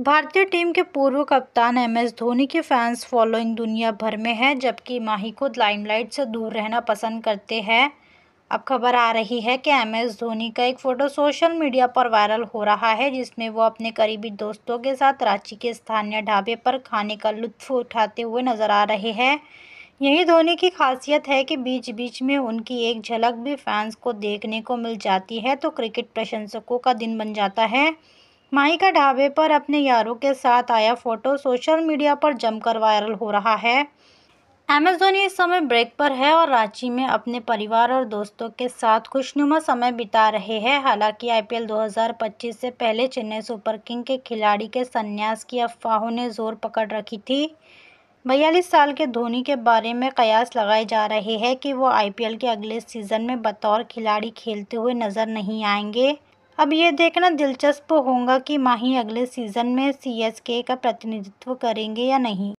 भारतीय टीम के पूर्व कप्तान एम एस धोनी के फैंस फॉलोइंग दुनिया भर में है जबकि माही को लाइमलाइट से दूर रहना पसंद करते हैं अब खबर आ रही है कि एम एस धोनी का एक फ़ोटो सोशल मीडिया पर वायरल हो रहा है जिसमें वो अपने करीबी दोस्तों के साथ रांची के स्थानीय ढाबे पर खाने का लुत्फ उठाते हुए नज़र आ रहे हैं यही धोनी की खासियत है कि बीच बीच में उनकी एक झलक भी फैंस को देखने को मिल जाती है तो क्रिकेट प्रशंसकों का दिन बन जाता है का ढाबे पर अपने यारों के साथ आया फोटो सोशल मीडिया पर जमकर वायरल हो रहा है अमेजोनी इस समय ब्रेक पर है और रांची में अपने परिवार और दोस्तों के साथ खुशनुमा समय बिता रहे हैं हालांकि आईपीएल 2025 से पहले चेन्नई सुपर किंग के खिलाड़ी के संन्यास की अफवाहों ने जोर पकड़ रखी थी बयालीस साल के धोनी के बारे में कयास लगाए जा रहे हैं कि वो आईपीएल के अगले सीज़न में बतौर खिलाड़ी खेलते हुए नज़र नहीं आएंगे अब ये देखना दिलचस्प होगा कि माही अगले सीजन में सीएसके का प्रतिनिधित्व करेंगे या नहीं